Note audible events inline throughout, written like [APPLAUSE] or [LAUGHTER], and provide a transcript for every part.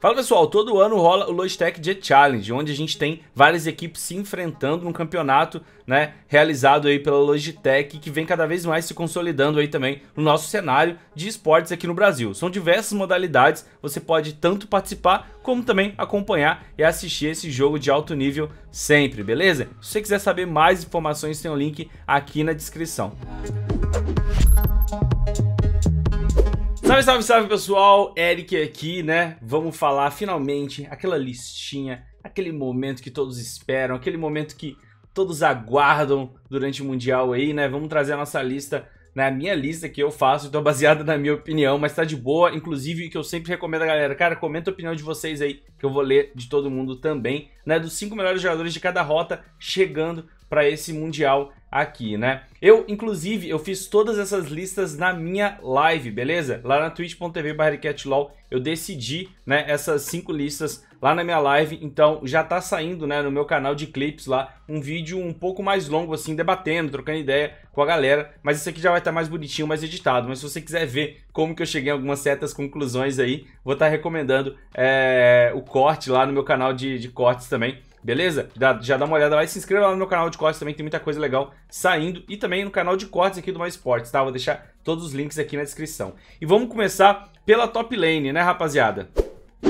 Fala pessoal, todo ano rola o Logitech Jet Challenge, onde a gente tem várias equipes se enfrentando num campeonato, né, realizado aí pela Logitech, que vem cada vez mais se consolidando aí também no nosso cenário de esportes aqui no Brasil. São diversas modalidades, você pode tanto participar como também acompanhar e assistir esse jogo de alto nível sempre, beleza? Se você quiser saber mais informações, tem o um link aqui na descrição. Música Salve, salve, salve pessoal, Eric aqui, né? Vamos falar finalmente aquela listinha, aquele momento que todos esperam, aquele momento que todos aguardam durante o Mundial aí, né? Vamos trazer a nossa lista, né? A minha lista que eu faço, então baseada na minha opinião, mas tá de boa, inclusive que eu sempre recomendo a galera, cara, comenta a opinião de vocês aí, que eu vou ler de todo mundo também, né? Dos cinco melhores jogadores de cada rota chegando para esse Mundial aqui, né? Eu, inclusive, eu fiz todas essas listas na minha live, beleza? Lá na twitch.tv catlaw eu decidi, né, essas cinco listas lá na minha live, então já tá saindo, né, no meu canal de clips lá, um vídeo um pouco mais longo, assim, debatendo, trocando ideia com a galera, mas isso aqui já vai estar tá mais bonitinho, mais editado, mas se você quiser ver como que eu cheguei a algumas certas conclusões aí, vou estar tá recomendando é, o corte lá no meu canal de, de cortes também, Beleza? Já, já dá uma olhada lá e se inscreva lá no meu canal de cortes também, tem muita coisa legal saindo. E também no canal de cortes aqui do Mais Esportes, tá? Vou deixar todos os links aqui na descrição. E vamos começar pela top lane, né, rapaziada?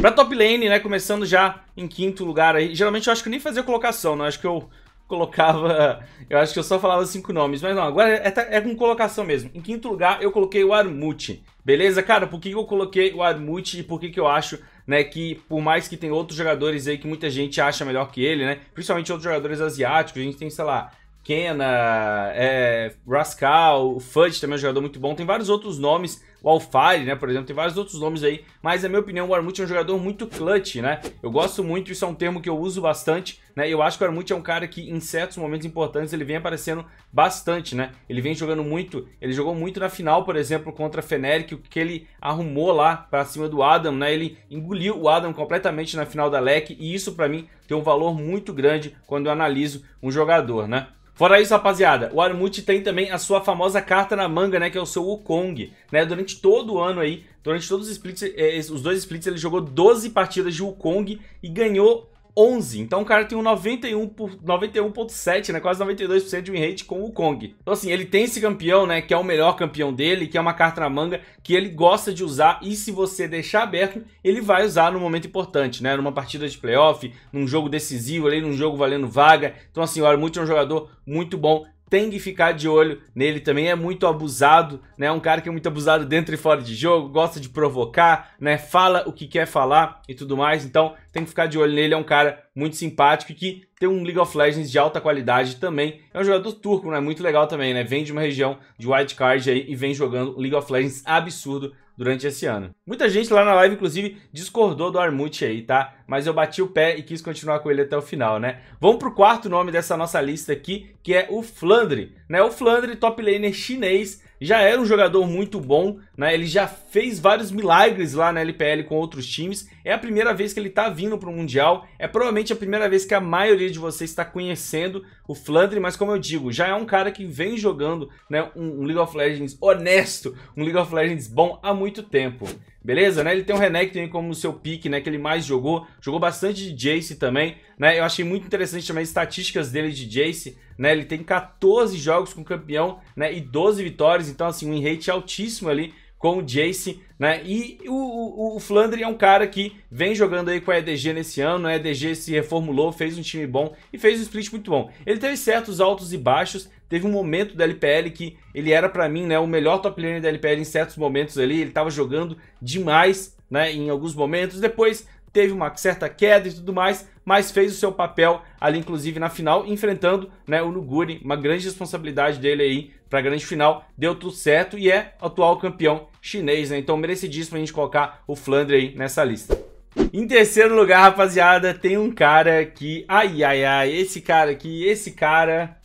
Pra top lane, né, começando já em quinto lugar aí. Geralmente eu acho que eu nem fazia colocação, né? Eu acho que eu colocava. Eu acho que eu só falava cinco nomes, mas não, agora é, tá, é com colocação mesmo. Em quinto lugar, eu coloquei o Armute. Beleza, cara? Por que eu coloquei o Armute e por que, que eu acho né, que por mais que tem outros jogadores aí que muita gente acha melhor que ele, né, principalmente outros jogadores asiáticos, a gente tem, sei lá, Kena, é, Rascal, o Fudge também é um jogador muito bom. Tem vários outros nomes, o Alfari, né, por exemplo, tem vários outros nomes aí. Mas, na minha opinião, o Armut é um jogador muito clutch, né? Eu gosto muito, isso é um termo que eu uso bastante, né? Eu acho que o Armut é um cara que, em certos momentos importantes, ele vem aparecendo bastante, né? Ele vem jogando muito, ele jogou muito na final, por exemplo, contra a Feneric, o que ele arrumou lá pra cima do Adam, né? Ele engoliu o Adam completamente na final da LEC e isso, para mim, tem um valor muito grande quando eu analiso um jogador, né? Fora isso, rapaziada, o Armut tem também a sua famosa carta na manga, né? Que é o seu Wukong, né? Durante todo o ano aí, durante todos os splits, eh, os dois splits, ele jogou 12 partidas de Wukong e ganhou 11. Então o cara tem um 91.7, né, quase 92% de win rate com o Kong. Então assim, ele tem esse campeão, né, que é o melhor campeão dele, que é uma carta na manga que ele gosta de usar e se você deixar aberto, ele vai usar no momento importante, né, numa partida de playoff, num jogo decisivo ali, num jogo valendo vaga. Então assim, o Armut é um jogador muito bom tem que ficar de olho nele também, é muito abusado, né? É um cara que é muito abusado dentro e fora de jogo, gosta de provocar, né? Fala o que quer falar e tudo mais, então tem que ficar de olho nele, é um cara muito simpático e que tem um League of Legends de alta qualidade também. É um jogador turco, né? Muito legal também, né? Vem de uma região de wildcard aí e vem jogando League of Legends absurdo durante esse ano. Muita gente lá na live, inclusive, discordou do Armute aí, tá? Mas eu bati o pé e quis continuar com ele até o final, né? Vamos pro quarto nome dessa nossa lista aqui, que é o Flandre, né? O Flandre, top laner chinês, já era um jogador muito bom, né? Ele já fez vários milagres lá na LPL com outros times. É a primeira vez que ele tá vindo pro Mundial. É provavelmente a primeira vez que a maioria de vocês está conhecendo o Flandre, mas como eu digo, já é um cara que vem jogando né, um League of Legends honesto, um League of Legends bom há muito tempo. Beleza, né? Ele tem o Renekton como seu pique, né? Que ele mais jogou. Jogou bastante de Jace também, né? Eu achei muito interessante também as estatísticas dele de Jace, né? Ele tem 14 jogos com campeão, né? E 12 vitórias. Então, assim, um rate altíssimo ali com o Jace, né? E o, o, o, Flandre é um cara que vem jogando aí com a EDG nesse ano, a EDG se reformulou, fez um time bom e fez um split muito bom. Ele teve certos altos e baixos, teve um momento da LPL que ele era para mim, né, o melhor top laner da LPL em certos momentos ali, ele tava jogando demais, né, em alguns momentos. Depois teve uma certa queda e tudo mais, mas fez o seu papel ali, inclusive, na final, enfrentando né, o Nuguri, uma grande responsabilidade dele aí para a grande final, deu tudo certo e é atual campeão chinês, né? Então merecidíssimo a gente colocar o Flandre aí nessa lista. Em terceiro lugar, rapaziada, tem um cara que... Ai, ai, ai, esse cara aqui, esse cara...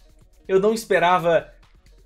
Eu não esperava...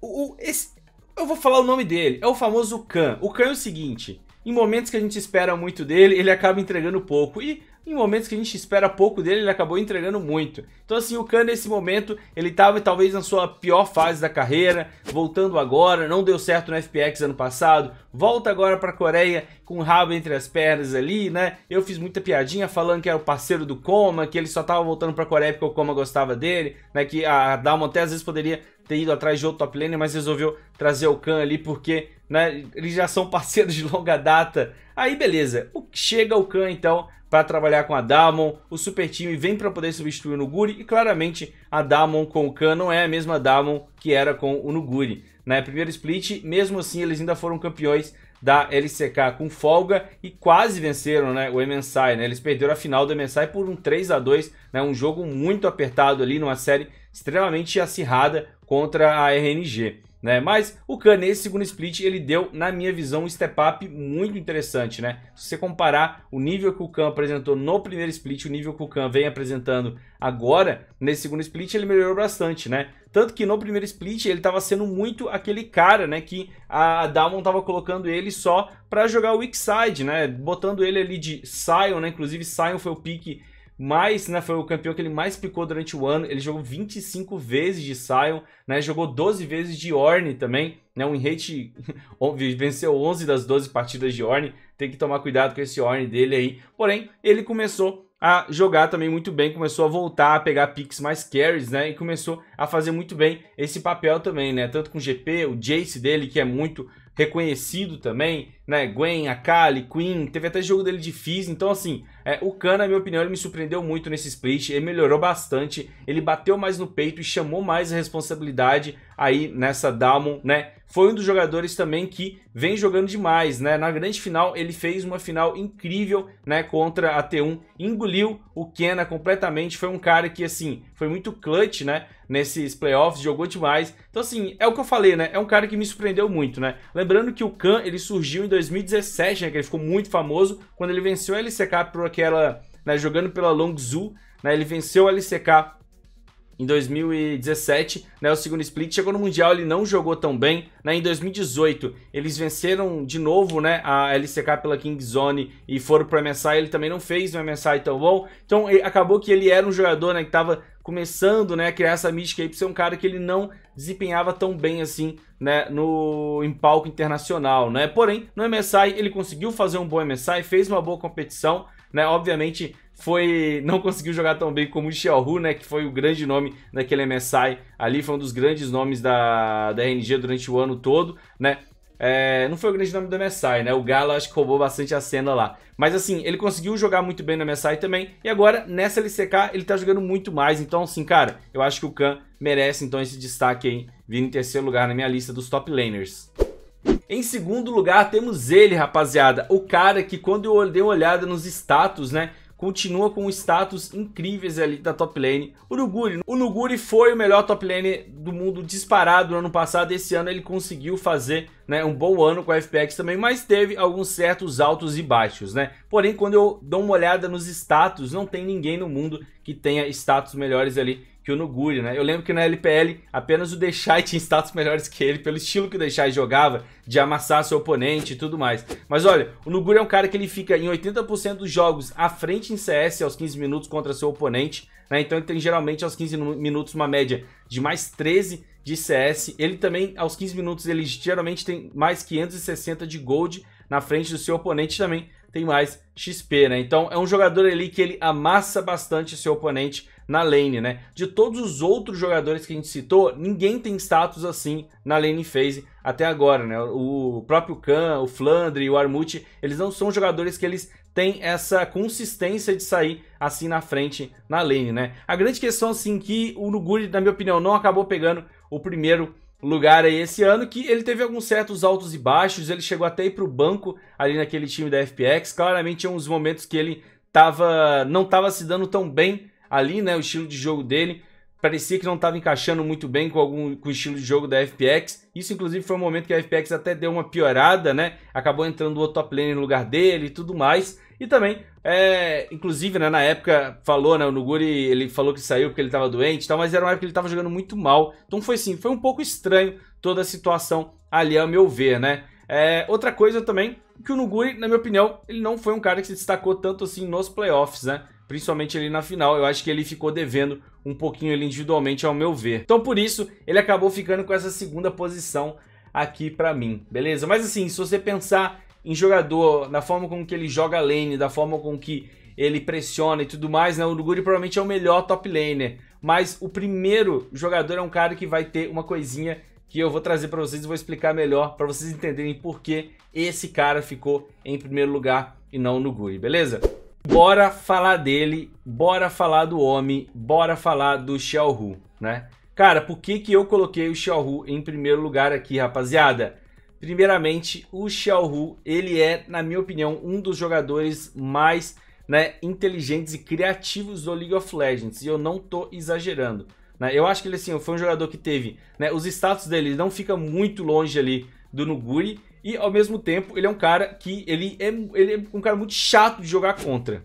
O, o esse... Eu vou falar o nome dele, é o famoso Khan. O Khan é o seguinte, em momentos que a gente espera muito dele, ele acaba entregando pouco. E em momentos que a gente espera pouco dele, ele acabou entregando muito. Então assim, o Khan nesse momento, ele estava talvez na sua pior fase da carreira, voltando agora, não deu certo no FPX ano passado, volta agora pra Coreia com o rabo entre as pernas ali, né? Eu fiz muita piadinha falando que era o parceiro do Koma, que ele só tava voltando pra Coreia porque o Koma gostava dele, né? Que a Dalma até às vezes poderia ter ido atrás de outro top laner, mas resolveu trazer o Khan ali porque né, eles já são [LAUGHS] parceiros de longa data. Aí beleza, chega o Khan então para trabalhar com a Damon, o super time vem para poder substituir o Nuguri e claramente a Damon com o Khan não é a mesma Damon que era com o Nuguri né? Primeiro split, mesmo assim eles ainda foram campeões da LCK com folga e quase venceram né, o MSI, né? Eles perderam a final do MSI por um 3 a 2 né? Um jogo muito apertado ali numa série extremamente acirrada contra a RNG né? Mas o Kane, nesse segundo split, ele deu, na minha visão, um step-up muito interessante, né? Se você comparar o nível que o Khan apresentou no primeiro split, o nível que o Khan vem apresentando agora, nesse segundo split, ele melhorou bastante, né? Tanto que no primeiro split ele estava sendo muito aquele cara, né? Que a Damon estava colocando ele só para jogar o weak side, né? Botando ele ali de Sion, né? Inclusive Sion foi o pique mais, né, foi o campeão que ele mais picou durante o ano. Ele jogou 25 vezes de Sion, né, jogou 12 vezes de Orne também, né, um hate, [LAUGHS] venceu 11 das 12 partidas de Orne. Tem que tomar cuidado com esse Orne dele aí. Porém, ele começou a jogar também muito bem, começou a voltar a pegar picks mais carries, né? E começou a fazer muito bem esse papel também, né? Tanto com o GP, o Jace dele, que é muito reconhecido também, né, Gwen, Akali, Queen, teve até jogo dele de Fizz, então assim, é, o Khan, na minha opinião, ele me surpreendeu muito nesse split, ele melhorou bastante, ele bateu mais no peito e chamou mais a responsabilidade aí nessa Dalmon, né, foi um dos jogadores também que vem jogando demais, né, na grande final ele fez uma final incrível, né, contra a T1, engoliu o Kenna completamente, foi um cara que, assim, foi muito clutch, né, nesses playoffs, jogou demais, então assim, é o que eu falei, né, é um cara que me surpreendeu muito, né, lembrando que o Khan, ele surgiu em 2017, né? Que ele ficou muito famoso quando ele venceu a LCK por aquela. Né, jogando pela Longzhu, né? Ele venceu a LCK em 2017, né, o segundo split, chegou no Mundial, ele não jogou tão bem. Né, em 2018, eles venceram de novo né, a LCK pela Kingzone e foram para o MSI, ele também não fez o MSI tão bom. Então acabou que ele era um jogador né, que estava começando, né, a criar essa mística aí por ser um cara que ele não desempenhava tão bem assim, né, no em palco internacional, né? Porém, no MSI ele conseguiu fazer um bom MSI, fez uma boa competição, né? Obviamente foi não conseguiu jogar tão bem como o Xiaohu, né, que foi o grande nome daquele MSI ali, foi um dos grandes nomes da, da RNG durante o ano todo, né? É, não foi o grande nome do MSI, né? O Galo acho que roubou bastante a cena lá. Mas assim, ele conseguiu jogar muito bem no MSI também. E agora, nessa LCK, ele tá jogando muito mais. Então, assim, cara, eu acho que o Khan merece então esse destaque aí, vindo em terceiro lugar na minha lista dos top laners. Em segundo lugar, temos ele, rapaziada. O cara que, quando eu dei uma olhada nos status, né? continua com status incríveis ali da top lane. O Nuguri, o Nuguri foi o melhor top lane do mundo disparado no ano passado. Esse ano ele conseguiu fazer né, um bom ano com a FPX também, mas teve alguns certos altos e baixos, né? Porém, quando eu dou uma olhada nos status, não tem ninguém no mundo que tenha status melhores ali que o Nuguri, né? Eu lembro que na LPL apenas o Deixai [LAUGHS] tinha status melhores que ele, pelo estilo que o Deixai jogava, de amassar seu oponente e tudo mais. Mas olha, o Nuguri é um cara que ele fica em 80% dos jogos à frente em CS aos 15 minutos contra seu oponente, né? Então ele tem geralmente aos 15 minutos uma média de mais 13 de CS. Ele também, aos 15 minutos, ele geralmente tem mais 560 de gold na frente do seu oponente também tem mais XP, né? Então é um jogador ali que ele amassa bastante seu oponente na lane, né? De todos os outros jogadores que a gente citou, ninguém tem status assim na lane phase até agora, né? O próprio Khan, o Flandre, o Armute eles não são jogadores que eles têm essa consistência de sair assim na frente na lane, né? A grande questão assim que o Nuguri, na minha opinião, não acabou pegando o primeiro lugar aí esse ano, que ele teve alguns certos altos e baixos, ele chegou até ir para o banco ali naquele time da FPX, claramente tinha é uns momentos que ele tava, não estava se dando tão bem ali, né, o estilo de jogo dele, parecia que não estava encaixando muito bem com, algum, com o estilo de jogo da FPX, isso inclusive foi um momento que a FPX até deu uma piorada, né, acabou entrando o top lane no lugar dele e tudo mais, e também é, inclusive, né, na época, falou, né, o Nuguri, ele falou que saiu porque ele estava doente e tal, mas era uma época que ele estava jogando muito mal. Então foi assim, foi um pouco estranho toda a situação ali, a meu ver, né? É, outra coisa também, que o Nuguri, na minha opinião, ele não foi um cara que se destacou tanto assim nos playoffs, né? Principalmente ali na final, eu acho que ele ficou devendo um pouquinho ele individualmente, ao meu ver. Então por isso, ele acabou ficando com essa segunda posição aqui para mim, beleza? Mas assim, se você pensar em jogador, na forma com que ele joga lane, da forma com que ele pressiona e tudo mais, né? O Nuguri provavelmente é o melhor top laner. Mas o primeiro jogador é um cara que vai ter uma coisinha que eu vou trazer para vocês e vou explicar melhor para vocês entenderem por que esse cara ficou em primeiro lugar e não o Nuguri, beleza? Bora falar dele, bora falar do homem, bora falar do Xiaohu, né? Cara, por que, que eu coloquei o Xiaohu em primeiro lugar aqui, rapaziada? Primeiramente, o Xiaohu, ele é, na minha opinião, um dos jogadores mais né, inteligentes e criativos do League of Legends. E eu não tô exagerando. Né? Eu acho que ele assim, foi um jogador que teve... Né, os status dele não fica muito longe ali do Nuguri. E ao mesmo tempo, ele é um cara que... Ele é, ele é um cara muito chato de jogar contra.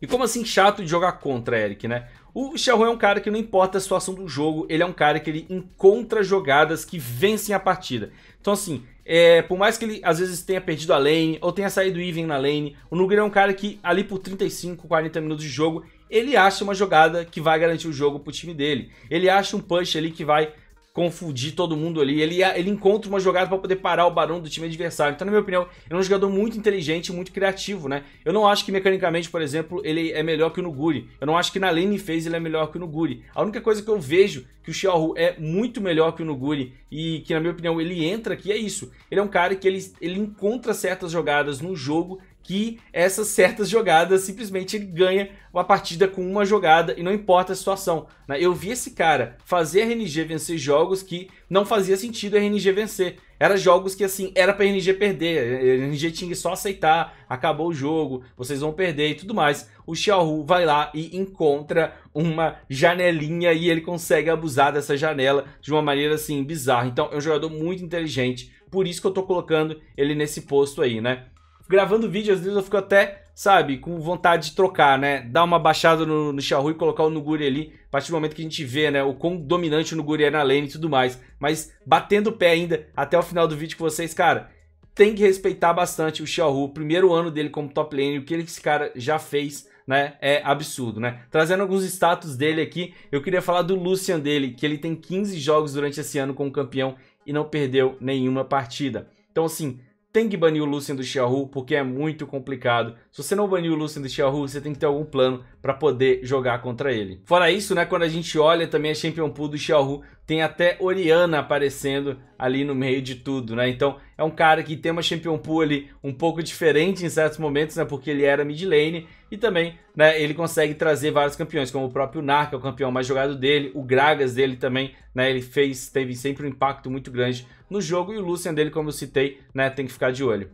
E como assim chato de jogar contra, Eric, né? O Xiaohu é um cara que não importa a situação do jogo, ele é um cara que ele encontra jogadas que vencem a partida. Então assim, é, por mais que ele às vezes tenha perdido a lane, ou tenha saído even na lane, o Nugri é um cara que ali por 35, 40 minutos de jogo, ele acha uma jogada que vai garantir o jogo pro time dele. Ele acha um push ali que vai confundir todo mundo ali. Ele, ele encontra uma jogada para poder parar o Barão do time adversário. Então, na minha opinião, ele é um jogador muito inteligente, muito criativo, né? Eu não acho que mecanicamente, por exemplo, ele é melhor que o Nuguri. Eu não acho que na lane phase ele é melhor que o Nuguri. A única coisa que eu vejo que o Xiaohu é muito melhor que o Nuguri e que, na minha opinião, ele entra aqui é isso. Ele é um cara que ele, ele encontra certas jogadas no jogo que essas certas jogadas simplesmente ele ganha uma partida com uma jogada e não importa a situação. Né? Eu vi esse cara fazer a RNG vencer jogos que não fazia sentido a RNG vencer. Era jogos que assim, era pra RNG perder, a RNG tinha que só aceitar, acabou o jogo, vocês vão perder e tudo mais. O Xiaohu vai lá e encontra uma janelinha e ele consegue abusar dessa janela de uma maneira assim bizarra. Então é um jogador muito inteligente, por isso que eu tô colocando ele nesse posto aí, né? gravando vídeo, às vezes eu fico até, sabe, com vontade de trocar, né? Dar uma baixada no, no Xiaohui e colocar o Nuguri ali, a partir do momento que a gente vê, né, o quão dominante o Nuguri é na lane e tudo mais. Mas batendo o pé ainda até o final do vídeo com vocês, cara, tem que respeitar bastante o Xiaohu, o primeiro ano dele como top lane, o que esse cara já fez, né, é absurdo, né? Trazendo alguns status dele aqui, eu queria falar do Lucian dele, que ele tem 15 jogos durante esse ano como campeão e não perdeu nenhuma partida. Então, assim, tem que banir o Lucian do Xiaohu porque é muito complicado. Se você não banir o Lucian do Xiaohu, você tem que ter algum plano para poder jogar contra ele. Fora isso, né, quando a gente olha também a Champion Pool do Xiaohu, tem até Oriana aparecendo ali no meio de tudo, né? Então, é um cara que tem uma Champion Pool ali um pouco diferente em certos momentos, né, porque ele era mid lane e também, né, ele consegue trazer vários campeões, como o próprio Narca, é o campeão mais jogado dele, o Gragas dele também, né, ele fez, teve sempre um impacto muito grande no jogo, e o Lucian dele, como eu citei, né, tem que ficar de olho.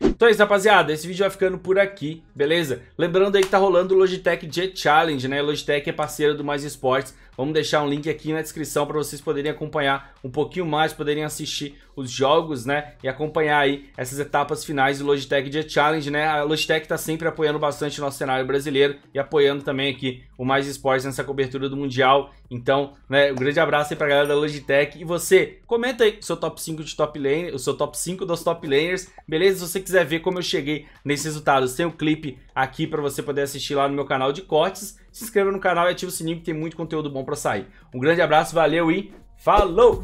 Então é isso, rapaziada. Esse vídeo vai ficando por aqui, beleza? Lembrando aí que tá rolando o Logitech Jet Challenge, né? A Logitech é parceira do Mais Esportes Vamos deixar um link aqui na descrição para vocês poderem acompanhar um pouquinho mais, poderem assistir os jogos, né? E acompanhar aí essas etapas finais do Logitech Dia Challenge, né? A Logitech está sempre apoiando bastante o nosso cenário brasileiro e apoiando também aqui o Mais Esportes nessa cobertura do Mundial. Então, né, um grande abraço aí pra galera da Logitech. E você, comenta aí o seu top 5 de top lane, o seu top 5 dos top laners, beleza? Se você quiser ver como eu cheguei nesses resultados, tem o um clipe aqui para você poder assistir lá no meu canal de cortes se inscreva no canal e ative o sininho que tem muito conteúdo bom para sair. Um grande abraço, valeu e falou!